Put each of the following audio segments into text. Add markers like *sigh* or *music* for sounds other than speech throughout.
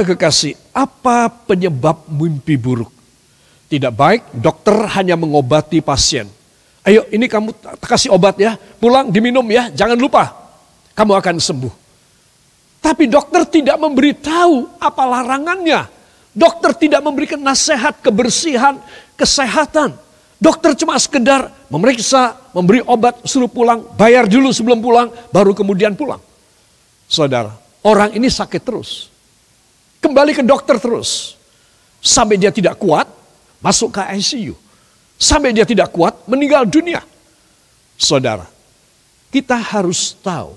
Saudara kekasih, apa penyebab mimpi buruk? Tidak baik, dokter hanya mengobati pasien. Ayo ini kamu kasih obat ya, pulang diminum ya, jangan lupa. Kamu akan sembuh. Tapi dokter tidak memberitahu apa larangannya. Dokter tidak memberikan nasihat kebersihan, kesehatan. Dokter cuma sekedar memeriksa, memberi obat, suruh pulang, bayar dulu sebelum pulang, baru kemudian pulang. Saudara, orang ini sakit terus. Kembali ke dokter terus. Sampai dia tidak kuat, masuk ke ICU. Sampai dia tidak kuat, meninggal dunia. Saudara, kita harus tahu.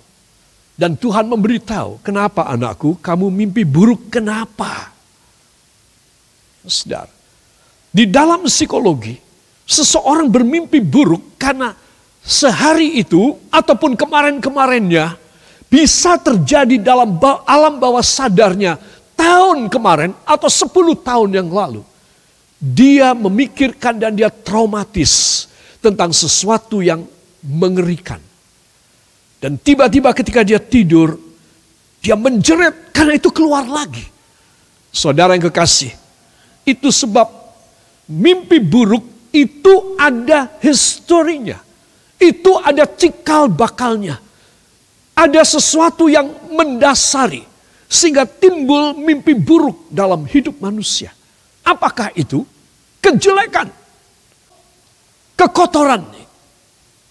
Dan Tuhan memberitahu, kenapa anakku kamu mimpi buruk, kenapa? Saudara, di dalam psikologi, seseorang bermimpi buruk karena sehari itu ataupun kemarin-kemarinnya bisa terjadi dalam alam bawah sadarnya tahun kemarin atau 10 tahun yang lalu, dia memikirkan dan dia traumatis tentang sesuatu yang mengerikan. Dan tiba-tiba ketika dia tidur, dia menjerit karena itu keluar lagi. Saudara yang kekasih, itu sebab mimpi buruk itu ada historinya. Itu ada cikal bakalnya. Ada sesuatu yang mendasari sehingga timbul mimpi buruk dalam hidup manusia. Apakah itu? Kejelekan, kekotoran,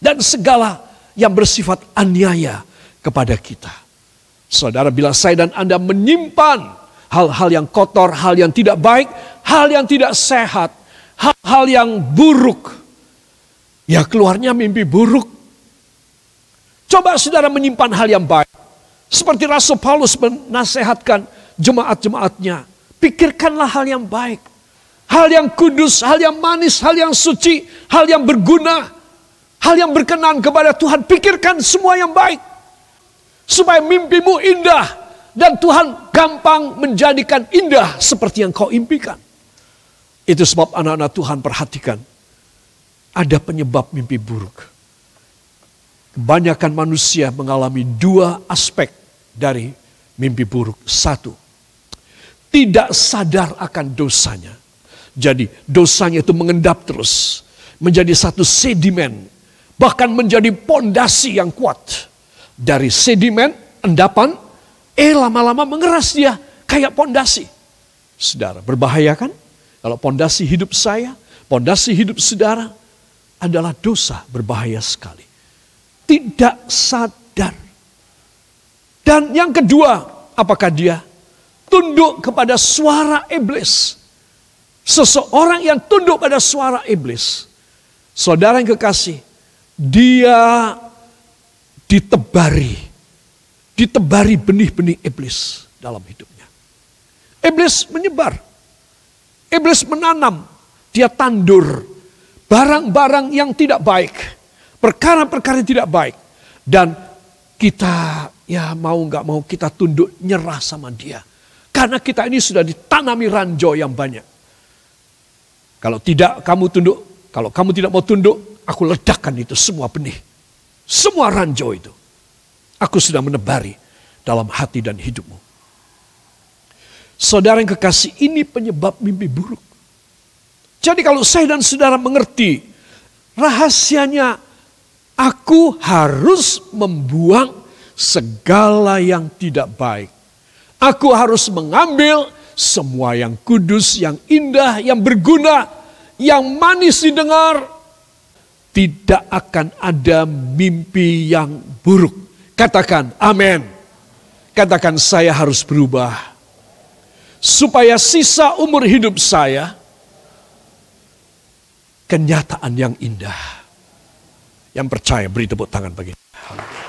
dan segala yang bersifat aniaya kepada kita. Saudara, bila saya dan Anda menyimpan hal-hal yang kotor, hal yang tidak baik, hal yang tidak sehat, hal-hal yang buruk, ya keluarnya mimpi buruk. Coba saudara menyimpan hal yang baik, seperti Rasul Paulus menasehatkan jemaat-jemaatnya. Pikirkanlah hal yang baik. Hal yang kudus, hal yang manis, hal yang suci, hal yang berguna. Hal yang berkenan kepada Tuhan. Pikirkan semua yang baik. Supaya mimpimu indah. Dan Tuhan gampang menjadikan indah seperti yang kau impikan. Itu sebab anak-anak Tuhan perhatikan. Ada penyebab mimpi buruk. Kebanyakan manusia mengalami dua aspek dari mimpi buruk. Satu, tidak sadar akan dosanya. Jadi dosanya itu mengendap terus. Menjadi satu sedimen. Bahkan menjadi pondasi yang kuat. Dari sedimen, endapan, eh lama-lama mengeras dia kayak pondasi. Saudara, berbahaya kan? Kalau pondasi hidup saya, pondasi hidup saudara adalah dosa berbahaya sekali. Tidak sadar dan yang kedua, apakah dia tunduk kepada suara iblis? Seseorang yang tunduk pada suara iblis, saudara yang kekasih, dia ditebari, ditebari benih-benih iblis dalam hidupnya. Iblis menyebar, iblis menanam, dia tandur barang-barang yang tidak baik, perkara-perkara yang tidak baik, dan kita Ya mau nggak mau kita tunduk nyerah sama dia. Karena kita ini sudah ditanami ranjo yang banyak. Kalau tidak kamu tunduk, kalau kamu tidak mau tunduk, aku ledakan itu semua benih. Semua ranjo itu. Aku sudah menebari dalam hati dan hidupmu. Saudara yang kekasih ini penyebab mimpi buruk. Jadi kalau saya dan saudara mengerti rahasianya aku harus membuang segala yang tidak baik. Aku harus mengambil semua yang kudus, yang indah, yang berguna, yang manis didengar. Tidak akan ada mimpi yang buruk. Katakan amin. Katakan saya harus berubah. Supaya sisa umur hidup saya kenyataan yang indah. Yang percaya beri tepuk tangan bagi. Haleluya.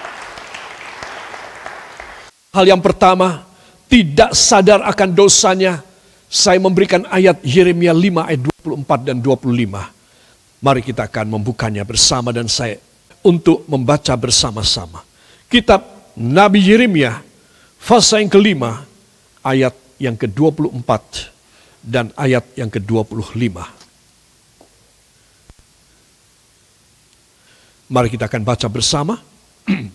Hal yang pertama, tidak sadar akan dosanya. Saya memberikan ayat Yeremia 5 ayat 24 dan 25. Mari kita akan membukanya bersama dan saya untuk membaca bersama-sama. Kitab Nabi Yeremia fasa yang kelima ayat yang ke-24 dan ayat yang ke-25. Mari kita akan baca bersama. *clears throat*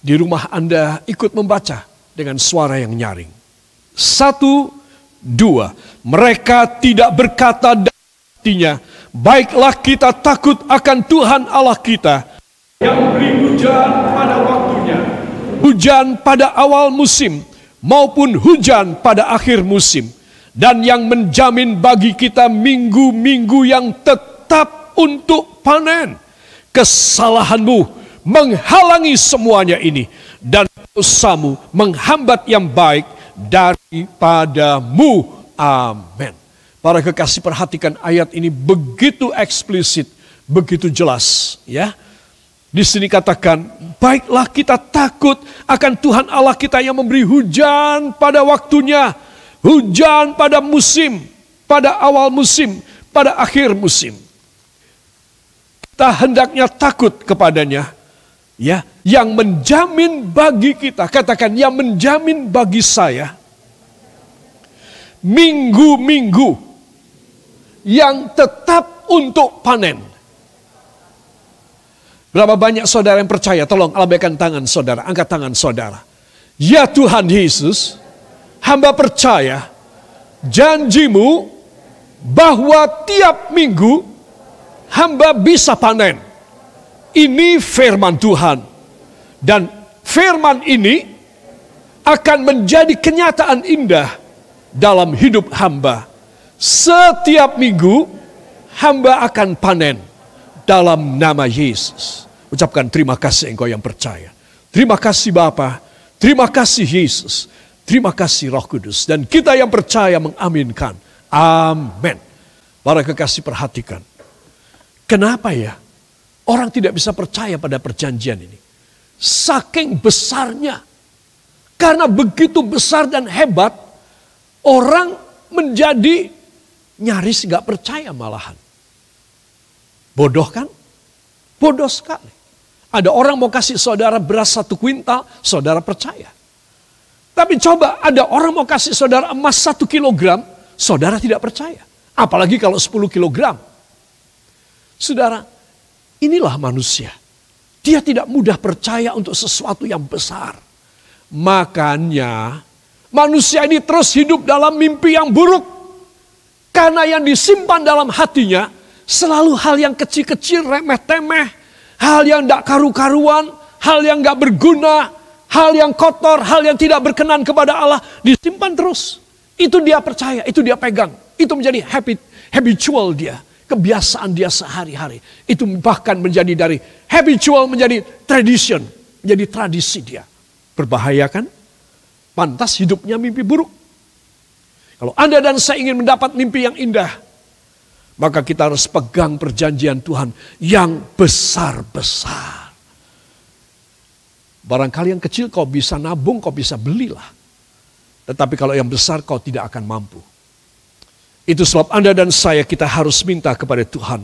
di rumah Anda ikut membaca dengan suara yang nyaring. Satu, dua, mereka tidak berkata artinya, baiklah kita takut akan Tuhan Allah kita yang beri hujan pada waktunya, hujan pada awal musim maupun hujan pada akhir musim, dan yang menjamin bagi kita minggu-minggu yang tetap untuk panen. Kesalahanmu menghalangi semuanya ini dan usamu menghambat yang baik daripadamu. Amin. Para kekasih perhatikan ayat ini begitu eksplisit, begitu jelas, ya. Di sini katakan, baiklah kita takut akan Tuhan Allah kita yang memberi hujan pada waktunya, hujan pada musim, pada awal musim, pada akhir musim. Kita hendaknya takut kepadanya ya yang menjamin bagi kita katakan yang menjamin bagi saya minggu-minggu yang tetap untuk panen berapa banyak saudara yang percaya tolong lambaikan tangan saudara angkat tangan saudara ya Tuhan Yesus hamba percaya janjimu bahwa tiap minggu hamba bisa panen ini firman Tuhan. Dan firman ini akan menjadi kenyataan indah dalam hidup hamba. Setiap minggu hamba akan panen dalam nama Yesus. Ucapkan terima kasih engkau yang percaya. Terima kasih Bapa, terima kasih Yesus, terima kasih Roh Kudus dan kita yang percaya mengaminkan. Amin. Para kekasih perhatikan. Kenapa ya? Orang tidak bisa percaya pada perjanjian ini. Saking besarnya. Karena begitu besar dan hebat, orang menjadi nyaris nggak percaya malahan. Bodoh kan? Bodoh sekali. Ada orang mau kasih saudara beras satu kuintal, saudara percaya. Tapi coba ada orang mau kasih saudara emas satu kilogram, saudara tidak percaya. Apalagi kalau sepuluh kilogram. Saudara, Inilah manusia. Dia tidak mudah percaya untuk sesuatu yang besar. Makanya manusia ini terus hidup dalam mimpi yang buruk. Karena yang disimpan dalam hatinya selalu hal yang kecil-kecil, remeh-temeh. Hal yang tidak karu-karuan, hal yang tidak berguna, hal yang kotor, hal yang tidak berkenan kepada Allah disimpan terus. Itu dia percaya, itu dia pegang, itu menjadi habit, habitual dia kebiasaan dia sehari-hari. Itu bahkan menjadi dari habitual menjadi tradition, menjadi tradisi dia. Berbahaya kan? Pantas hidupnya mimpi buruk. Kalau Anda dan saya ingin mendapat mimpi yang indah, maka kita harus pegang perjanjian Tuhan yang besar-besar. Barangkali yang kecil kau bisa nabung, kau bisa belilah. Tetapi kalau yang besar kau tidak akan mampu. Itu sebab Anda dan saya kita harus minta kepada Tuhan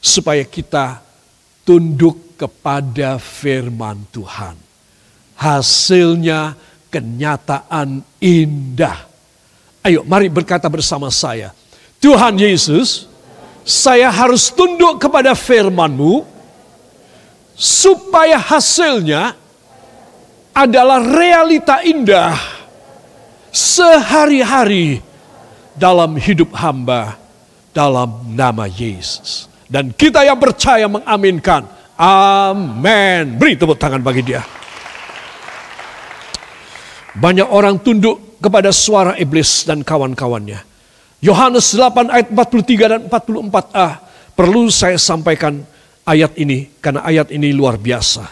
supaya kita tunduk kepada firman Tuhan. Hasilnya kenyataan indah. Ayo mari berkata bersama saya. Tuhan Yesus, saya harus tunduk kepada firman-Mu supaya hasilnya adalah realita indah sehari-hari dalam hidup hamba dalam nama Yesus. Dan kita yang percaya mengaminkan. Amin. Beri tepuk tangan bagi dia. Banyak orang tunduk kepada suara iblis dan kawan-kawannya. Yohanes 8 ayat 43 dan 44a. Perlu saya sampaikan ayat ini karena ayat ini luar biasa.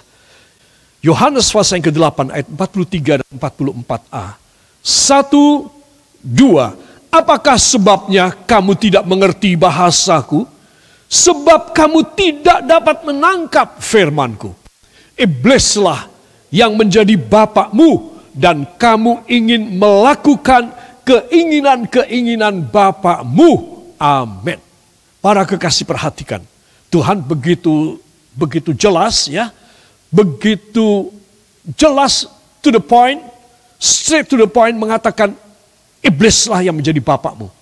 Yohanes pasal yang ke-8 ayat 43 dan 44a. Satu, dua, Apakah sebabnya kamu tidak mengerti bahasaku? Sebab kamu tidak dapat menangkap firmanku. Iblislah yang menjadi bapakmu dan kamu ingin melakukan keinginan-keinginan bapakmu. Amin. Para kekasih perhatikan, Tuhan begitu begitu jelas ya, begitu jelas to the point, straight to the point mengatakan Iblislah yang menjadi bapakmu.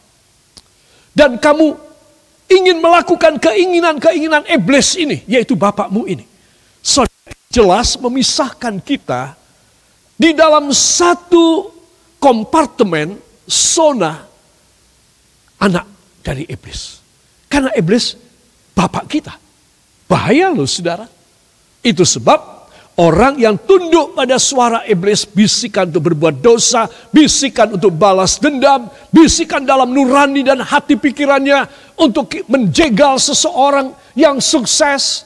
Dan kamu ingin melakukan keinginan-keinginan iblis ini, yaitu bapakmu ini. So, jelas memisahkan kita di dalam satu kompartemen zona anak dari iblis. Karena iblis bapak kita. Bahaya loh saudara. Itu sebab Orang yang tunduk pada suara iblis bisikan untuk berbuat dosa, bisikan untuk balas dendam, bisikan dalam nurani dan hati pikirannya untuk menjegal seseorang yang sukses,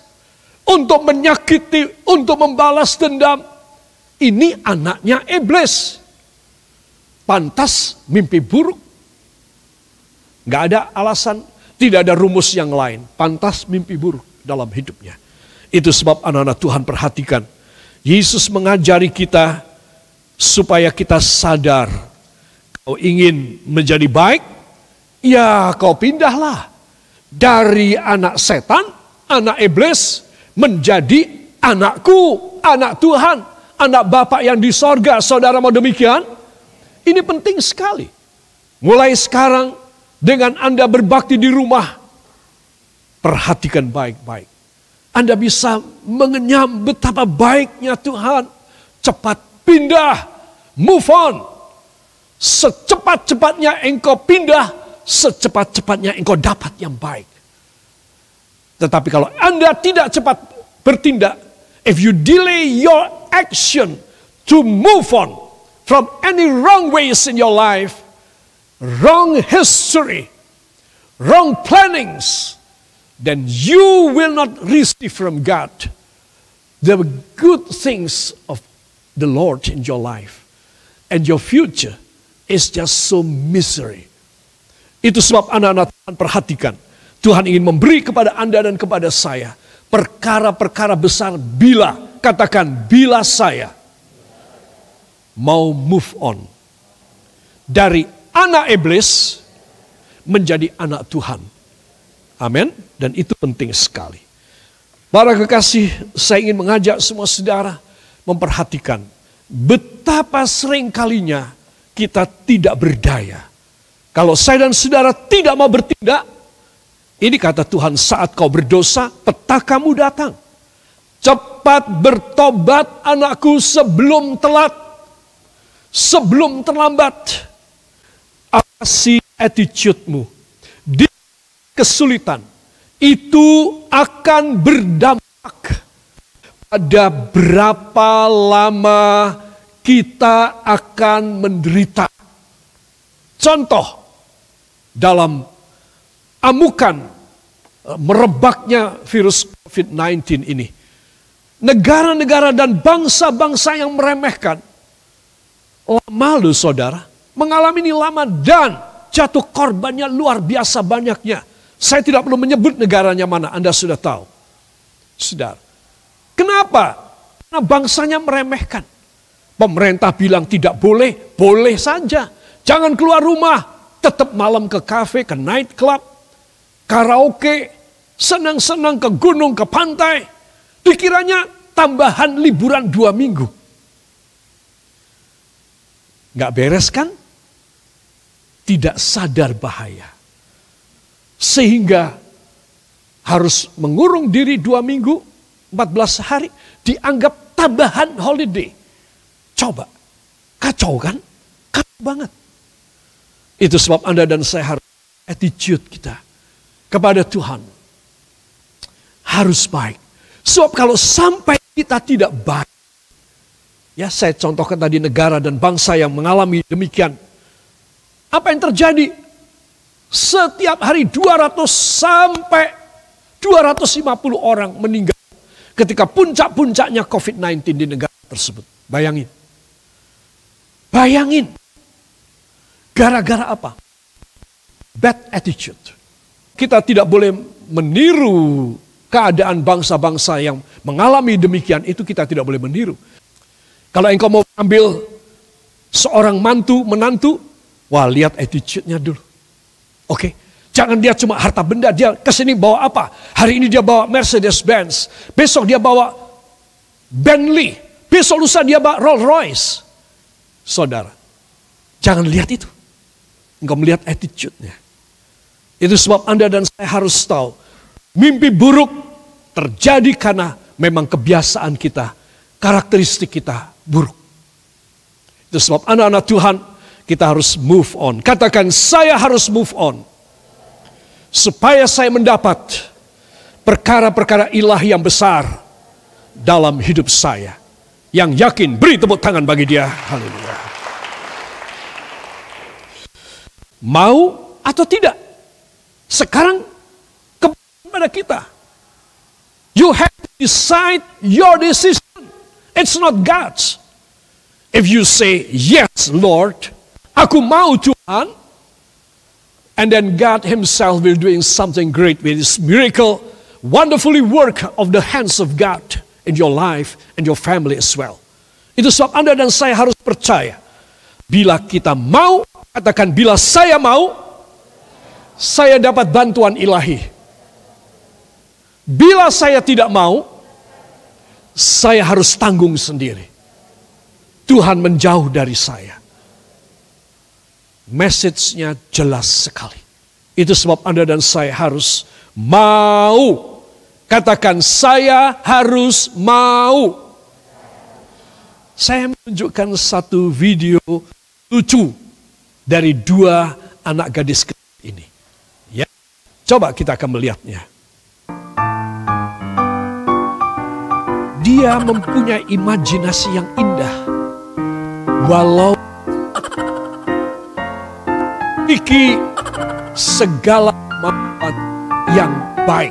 untuk menyakiti, untuk membalas dendam. Ini anaknya iblis. Pantas mimpi buruk. Gak ada alasan, tidak ada rumus yang lain. Pantas mimpi buruk dalam hidupnya. Itu sebab anak-anak Tuhan perhatikan Yesus mengajari kita supaya kita sadar. Kau ingin menjadi baik? Ya kau pindahlah. Dari anak setan, anak iblis, menjadi anakku, anak Tuhan, anak Bapak yang di sorga. Saudara mau demikian? Ini penting sekali. Mulai sekarang dengan Anda berbakti di rumah, perhatikan baik-baik. Anda bisa mengenyam betapa baiknya Tuhan. Cepat pindah, move on. Secepat-cepatnya engkau pindah, secepat-cepatnya engkau dapat yang baik. Tetapi kalau Anda tidak cepat bertindak, if you delay your action to move on from any wrong ways in your life, wrong history, wrong plannings, then you will not receive from God the good things of the Lord in your life. And your future is just so misery. Itu sebab anak-anak Tuhan perhatikan. Tuhan ingin memberi kepada Anda dan kepada saya perkara-perkara besar bila, katakan bila saya mau move on dari anak iblis menjadi anak Tuhan Amin. Dan itu penting sekali. Para kekasih, saya ingin mengajak semua saudara memperhatikan betapa sering kalinya kita tidak berdaya. Kalau saya dan saudara tidak mau bertindak, ini kata Tuhan saat kau berdosa, petakamu datang. Cepat bertobat anakku sebelum telat. Sebelum terlambat. sih attitude-mu kesulitan itu akan berdampak pada berapa lama kita akan menderita. Contoh, dalam amukan eh, merebaknya virus COVID-19 ini, negara-negara dan bangsa-bangsa yang meremehkan, oh, malu saudara, mengalami ini lama dan jatuh korbannya luar biasa banyaknya saya tidak perlu menyebut negaranya mana, Anda sudah tahu. Sedar. kenapa? Karena bangsanya meremehkan. Pemerintah bilang tidak boleh, boleh saja. Jangan keluar rumah, tetap malam ke kafe, ke night club, karaoke, senang-senang ke gunung, ke pantai. Dikiranya tambahan liburan dua minggu. Gak beres kan? Tidak sadar bahaya. Sehingga harus mengurung diri dua minggu, 14 hari, dianggap tambahan holiday. Coba, kacau kan? Kacau banget. Itu sebab Anda dan saya harus attitude kita kepada Tuhan. Harus baik. Sebab kalau sampai kita tidak baik, ya saya contohkan tadi negara dan bangsa yang mengalami demikian. Apa yang terjadi? Setiap hari 200 sampai 250 orang meninggal ketika puncak-puncaknya COVID-19 di negara tersebut. Bayangin. Bayangin. Gara-gara apa? Bad attitude. Kita tidak boleh meniru keadaan bangsa-bangsa yang mengalami demikian. Itu kita tidak boleh meniru. Kalau engkau mau ambil seorang mantu, menantu, wah lihat attitude-nya dulu. Oke. Okay? Jangan dia cuma harta benda, dia kesini bawa apa? Hari ini dia bawa Mercedes Benz, besok dia bawa Bentley, besok lusa dia bawa Rolls Royce. Saudara, jangan lihat itu. Enggak melihat attitude-nya. Itu sebab Anda dan saya harus tahu, mimpi buruk terjadi karena memang kebiasaan kita, karakteristik kita buruk. Itu sebab anak-anak Tuhan kita harus move on. Katakan saya harus move on. Supaya saya mendapat perkara-perkara ilah yang besar dalam hidup saya. Yang yakin, beri tepuk tangan bagi dia. Haleluya. Mau atau tidak? Sekarang kepada kita. You have to decide your decision. It's not God's. If you say, Yes, Lord, Aku mau Tuhan. And then God Himself will doing something great with His miracle, wonderfully work of the hands of God in your life and your family as well. Itu sebab Anda dan saya harus percaya. Bila kita mau, katakan bila saya mau, saya dapat bantuan ilahi. Bila saya tidak mau, saya harus tanggung sendiri. Tuhan menjauh dari saya. Message-nya jelas sekali. Itu sebab Anda dan saya harus mau. Katakan saya harus mau. Saya menunjukkan satu video lucu dari dua anak gadis ini. Ya. Coba kita akan melihatnya. Dia mempunyai imajinasi yang indah. Walau memiliki segala manfaat yang baik.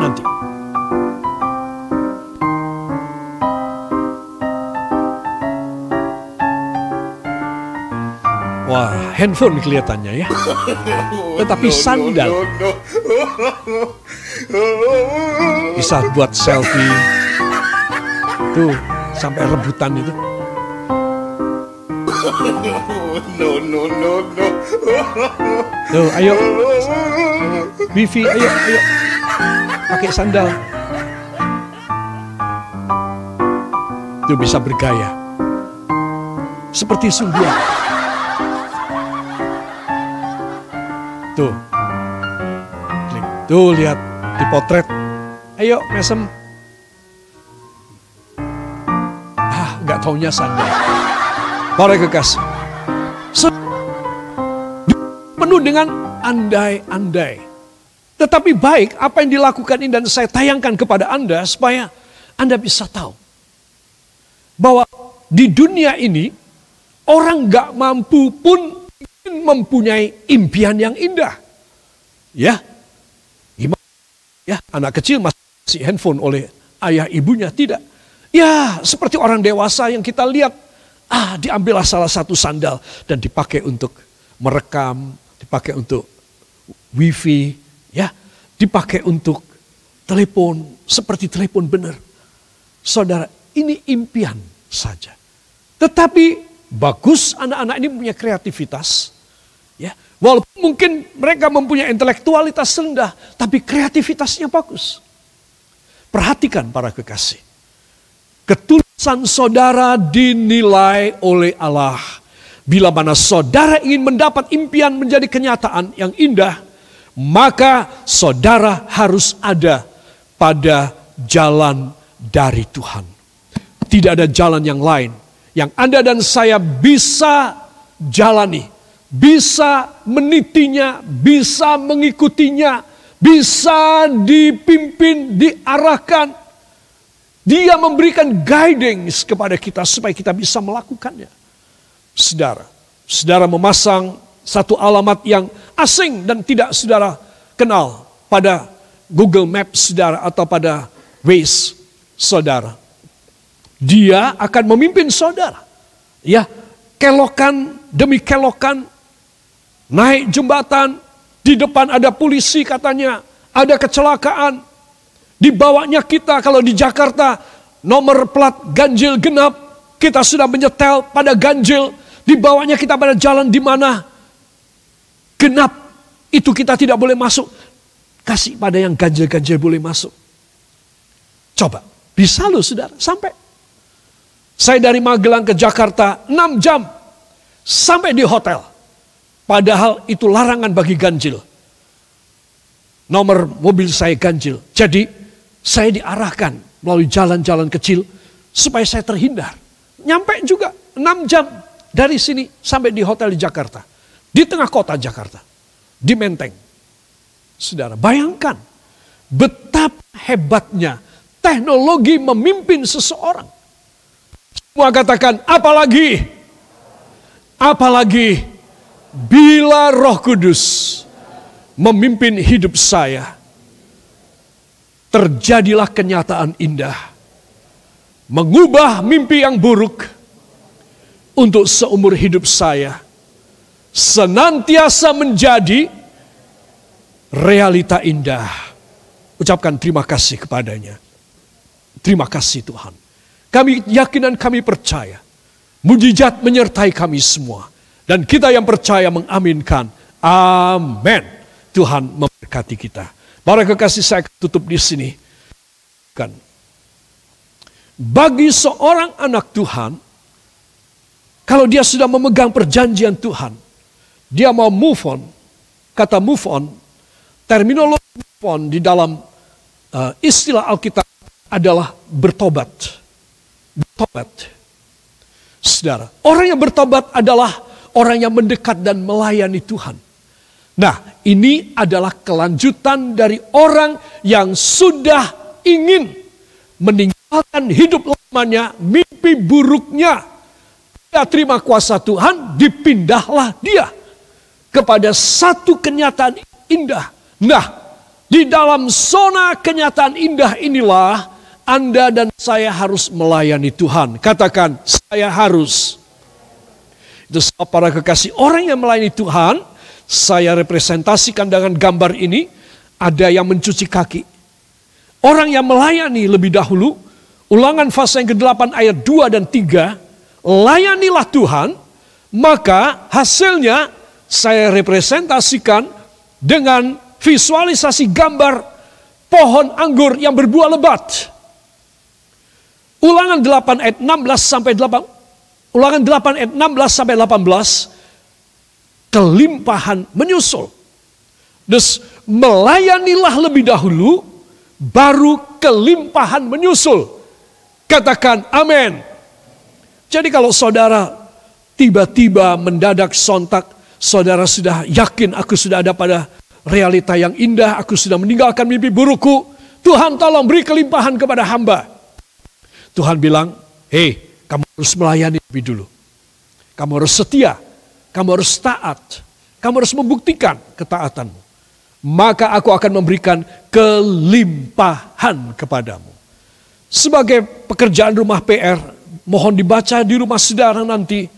Nanti. Wah, handphone kelihatannya ya. Tetapi sandal. Bisa buat selfie. Tuh, sampai rebutan itu. *laughs* no, no, no, no. Tuh, ayo. Wifi, ayo, ayo. Pakai sandal. Itu bisa bergaya. Seperti sungguh. Tuh. Klik. Tuh, lihat. di potret, Ayo, mesem. Ah, nggak taunya sandal. Para kekasih. Penuh dengan andai-andai. Tetapi baik apa yang dilakukan ini dan saya tayangkan kepada Anda supaya Anda bisa tahu. Bahwa di dunia ini orang gak mampu pun ingin mempunyai impian yang indah. Ya, ya anak kecil masih handphone oleh ayah ibunya tidak. Ya, seperti orang dewasa yang kita lihat Ah, diambillah salah satu sandal dan dipakai untuk merekam, dipakai untuk wifi, ya, dipakai untuk telepon, seperti telepon benar. Saudara, ini impian saja. Tetapi bagus anak-anak ini punya kreativitas, ya. Walaupun mungkin mereka mempunyai intelektualitas rendah, tapi kreativitasnya bagus. Perhatikan para kekasih ketulusan saudara dinilai oleh Allah. Bila mana saudara ingin mendapat impian menjadi kenyataan yang indah, maka saudara harus ada pada jalan dari Tuhan. Tidak ada jalan yang lain yang Anda dan saya bisa jalani, bisa menitinya, bisa mengikutinya, bisa dipimpin, diarahkan, dia memberikan guidance kepada kita supaya kita bisa melakukannya. Saudara, saudara memasang satu alamat yang asing dan tidak saudara kenal pada Google Maps saudara atau pada Waze saudara. Dia akan memimpin saudara. Ya, kelokan demi kelokan, naik jembatan, di depan ada polisi katanya, ada kecelakaan, Dibawanya kita kalau di Jakarta nomor plat ganjil genap, kita sudah menyetel pada ganjil, dibawanya kita pada jalan di mana genap itu kita tidak boleh masuk. Kasih pada yang ganjil-ganjil boleh masuk. Coba, bisa loh saudara, sampai. Saya dari Magelang ke Jakarta 6 jam sampai di hotel. Padahal itu larangan bagi ganjil. Nomor mobil saya ganjil. Jadi saya diarahkan melalui jalan-jalan kecil supaya saya terhindar. Nyampe juga 6 jam dari sini sampai di hotel di Jakarta. Di tengah kota Jakarta. Di Menteng. Saudara, bayangkan betapa hebatnya teknologi memimpin seseorang. Semua katakan, apalagi, apalagi bila roh kudus memimpin hidup saya terjadilah kenyataan indah. Mengubah mimpi yang buruk untuk seumur hidup saya. Senantiasa menjadi realita indah. Ucapkan terima kasih kepadanya. Terima kasih Tuhan. Kami yakin dan kami percaya. Mujizat menyertai kami semua. Dan kita yang percaya mengaminkan. Amin. Tuhan memberkati kita. Para kekasih saya tutup di sini. Kan. Bagi seorang anak Tuhan, kalau dia sudah memegang perjanjian Tuhan, dia mau move on. Kata move on, terminologi move on di dalam uh, istilah Alkitab adalah bertobat. Bertobat. Saudara, orang yang bertobat adalah orang yang mendekat dan melayani Tuhan. Nah, ini adalah kelanjutan dari orang yang sudah ingin meninggalkan hidup lamanya, mimpi buruknya. Dia terima kuasa Tuhan, dipindahlah dia kepada satu kenyataan indah. Nah, di dalam zona kenyataan indah inilah Anda dan saya harus melayani Tuhan. Katakan, saya harus. Itu para kekasih orang yang melayani Tuhan, saya representasikan dengan gambar ini, ada yang mencuci kaki. Orang yang melayani lebih dahulu, ulangan fase yang ke-8 ayat 2 dan 3, layanilah Tuhan, maka hasilnya saya representasikan dengan visualisasi gambar pohon anggur yang berbuah lebat. Ulangan 8 ayat 16 sampai 8 Ulangan 8 ayat 16 sampai 18 kelimpahan menyusul. des melayanilah lebih dahulu, baru kelimpahan menyusul. Katakan amin. Jadi kalau saudara tiba-tiba mendadak sontak, saudara sudah yakin aku sudah ada pada realita yang indah, aku sudah meninggalkan mimpi burukku. Tuhan tolong beri kelimpahan kepada hamba. Tuhan bilang, hei kamu harus melayani lebih dulu. Kamu harus setia kamu harus taat. Kamu harus membuktikan ketaatanmu. Maka aku akan memberikan kelimpahan kepadamu. Sebagai pekerjaan rumah PR, mohon dibaca di rumah saudara nanti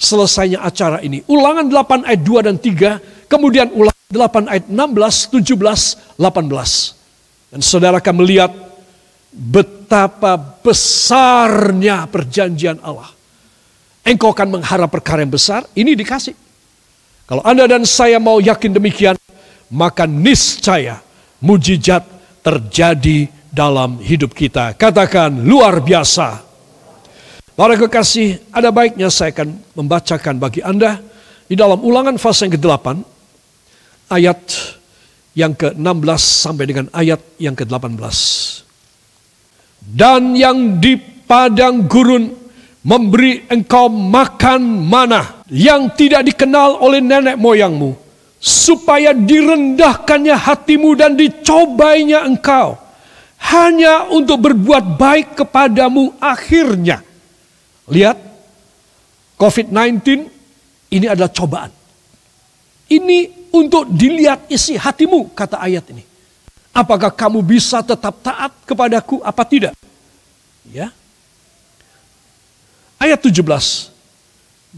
selesainya acara ini. Ulangan 8 ayat 2 dan 3, kemudian ulangan 8 ayat 16, 17, 18. Dan saudara akan melihat betapa besarnya perjanjian Allah Engkau akan mengharap perkara yang besar, ini dikasih. Kalau Anda dan saya mau yakin demikian, maka niscaya mujizat terjadi dalam hidup kita. Katakan luar biasa. Para kekasih, ada baiknya saya akan membacakan bagi Anda di dalam ulangan fase yang ke-8, ayat yang ke-16 sampai dengan ayat yang ke-18. Dan yang di padang gurun memberi engkau makan mana yang tidak dikenal oleh nenek moyangmu, supaya direndahkannya hatimu dan dicobainya engkau, hanya untuk berbuat baik kepadamu akhirnya. Lihat, COVID-19 ini adalah cobaan. Ini untuk dilihat isi hatimu, kata ayat ini. Apakah kamu bisa tetap taat kepadaku apa tidak? Ya, ayat 17.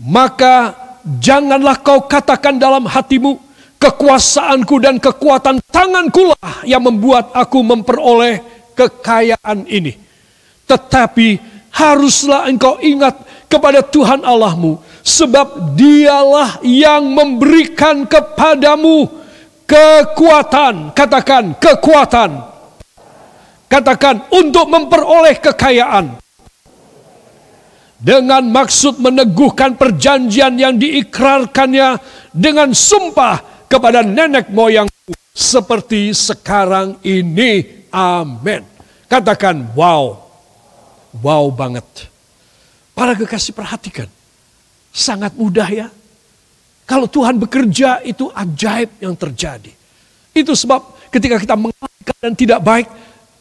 Maka janganlah kau katakan dalam hatimu, kekuasaanku dan kekuatan tangankulah yang membuat aku memperoleh kekayaan ini. Tetapi haruslah engkau ingat kepada Tuhan Allahmu, sebab dialah yang memberikan kepadamu kekuatan. Katakan kekuatan. Katakan untuk memperoleh kekayaan dengan maksud meneguhkan perjanjian yang diikrarkannya dengan sumpah kepada nenek moyangku seperti sekarang ini. Amin. Katakan wow. Wow banget. Para kekasih perhatikan. Sangat mudah ya. Kalau Tuhan bekerja itu ajaib yang terjadi. Itu sebab ketika kita mengalami dan tidak baik,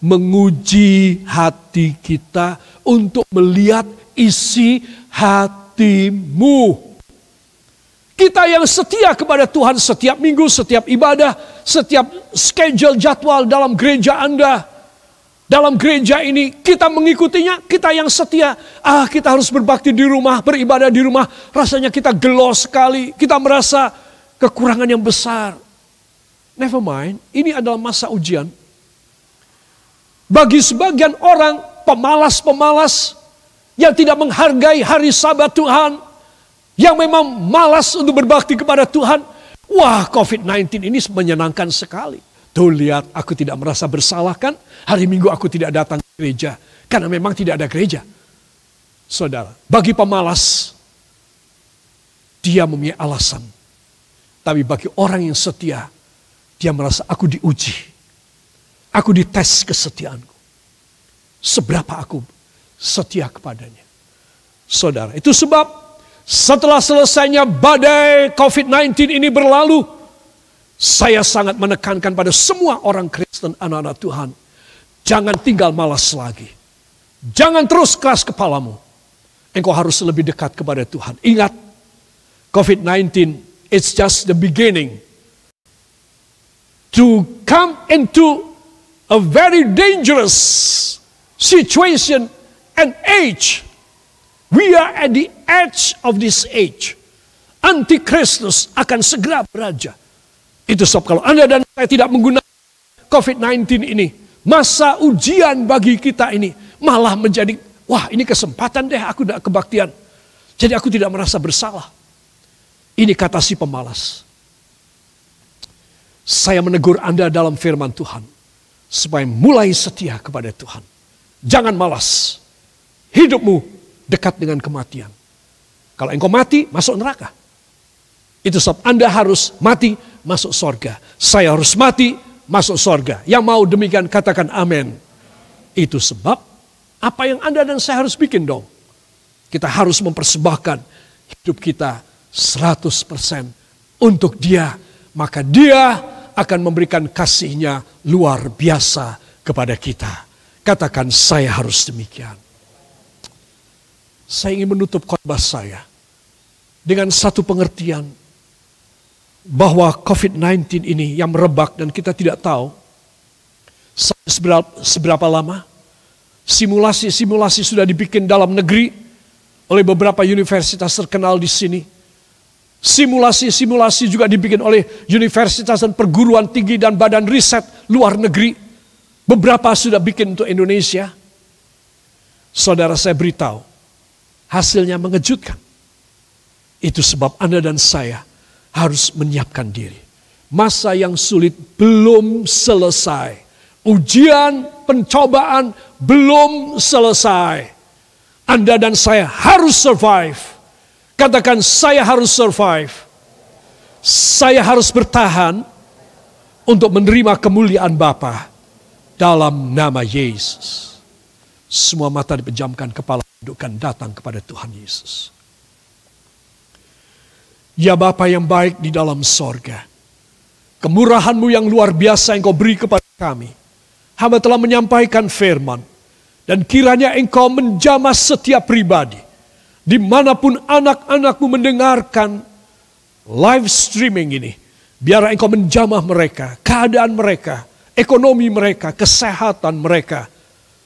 menguji hati kita untuk melihat isi hatimu. Kita yang setia kepada Tuhan setiap minggu, setiap ibadah, setiap schedule jadwal dalam gereja Anda. Dalam gereja ini kita mengikutinya, kita yang setia. Ah kita harus berbakti di rumah, beribadah di rumah. Rasanya kita gelos sekali, kita merasa kekurangan yang besar. Never mind, ini adalah masa ujian bagi sebagian orang pemalas-pemalas yang tidak menghargai hari sabat Tuhan, yang memang malas untuk berbakti kepada Tuhan, wah COVID-19 ini menyenangkan sekali. Tuh lihat aku tidak merasa bersalah kan, hari minggu aku tidak datang ke gereja, karena memang tidak ada gereja. Saudara, bagi pemalas, dia memiliki alasan. Tapi bagi orang yang setia, dia merasa aku diuji Aku dites kesetiaanku. Seberapa aku setia kepadanya. Saudara, itu sebab setelah selesainya badai COVID-19 ini berlalu, saya sangat menekankan pada semua orang Kristen anak-anak Tuhan. Jangan tinggal malas lagi. Jangan terus keras kepalamu. Engkau harus lebih dekat kepada Tuhan. Ingat, COVID-19 it's just the beginning to come into a very dangerous situation and age. We are at the edge of this age. Antikristus akan segera beraja. Itu sebab kalau Anda dan saya tidak menggunakan COVID-19 ini, masa ujian bagi kita ini malah menjadi, wah ini kesempatan deh aku tidak kebaktian. Jadi aku tidak merasa bersalah. Ini kata si pemalas. Saya menegur Anda dalam firman Tuhan supaya mulai setia kepada Tuhan. Jangan malas. Hidupmu dekat dengan kematian. Kalau engkau mati, masuk neraka. Itu sebab Anda harus mati, masuk sorga. Saya harus mati, masuk sorga. Yang mau demikian katakan amin. Itu sebab apa yang Anda dan saya harus bikin dong. Kita harus mempersembahkan hidup kita 100% untuk dia. Maka dia akan memberikan kasihnya luar biasa kepada kita. Katakan saya harus demikian. Saya ingin menutup khotbah saya dengan satu pengertian bahwa COVID-19 ini yang merebak dan kita tidak tahu seberapa, lama. Simulasi-simulasi sudah dibikin dalam negeri oleh beberapa universitas terkenal di sini Simulasi-simulasi juga dibikin oleh universitas dan perguruan tinggi dan badan riset luar negeri. Beberapa sudah bikin untuk Indonesia. Saudara saya beritahu, hasilnya mengejutkan. Itu sebab Anda dan saya harus menyiapkan diri. Masa yang sulit belum selesai. Ujian, pencobaan belum selesai. Anda dan saya harus survive Katakan saya harus survive. Saya harus bertahan untuk menerima kemuliaan Bapa dalam nama Yesus. Semua mata dipejamkan, kepala indukan datang kepada Tuhan Yesus. Ya Bapa yang baik di dalam sorga, kemurahanmu yang luar biasa yang kau beri kepada kami. Hamba telah menyampaikan firman, dan kiranya engkau menjamah setiap pribadi Dimanapun anak-anakmu mendengarkan live streaming ini, biar engkau menjamah mereka, keadaan mereka, ekonomi mereka, kesehatan mereka,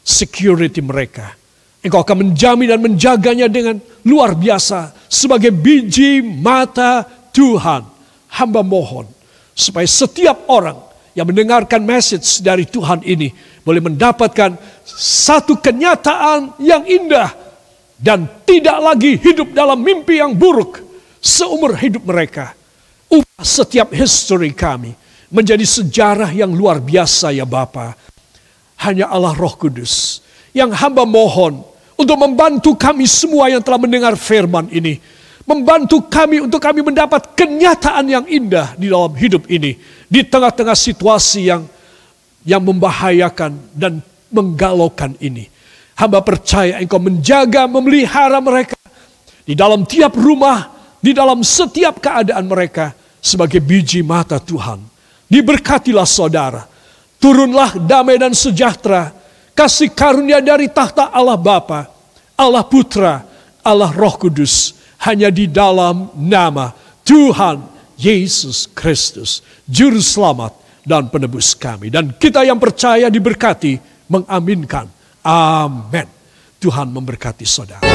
security mereka. Engkau akan menjamin dan menjaganya dengan luar biasa sebagai biji mata Tuhan. Hamba mohon supaya setiap orang yang mendengarkan message dari Tuhan ini boleh mendapatkan satu kenyataan yang indah dan tidak lagi hidup dalam mimpi yang buruk seumur hidup mereka. Ubah setiap history kami menjadi sejarah yang luar biasa ya Bapa. Hanya Allah Roh Kudus yang hamba mohon untuk membantu kami semua yang telah mendengar firman ini. Membantu kami untuk kami mendapat kenyataan yang indah di dalam hidup ini. Di tengah-tengah situasi yang yang membahayakan dan menggalaukan ini. Hamba percaya engkau menjaga, memelihara mereka. Di dalam tiap rumah, di dalam setiap keadaan mereka. Sebagai biji mata Tuhan. Diberkatilah saudara. Turunlah damai dan sejahtera. Kasih karunia dari tahta Allah Bapa, Allah Putra, Allah Roh Kudus. Hanya di dalam nama Tuhan Yesus Kristus. Juru selamat dan penebus kami. Dan kita yang percaya diberkati mengaminkan Amin. Tuhan memberkati saudara.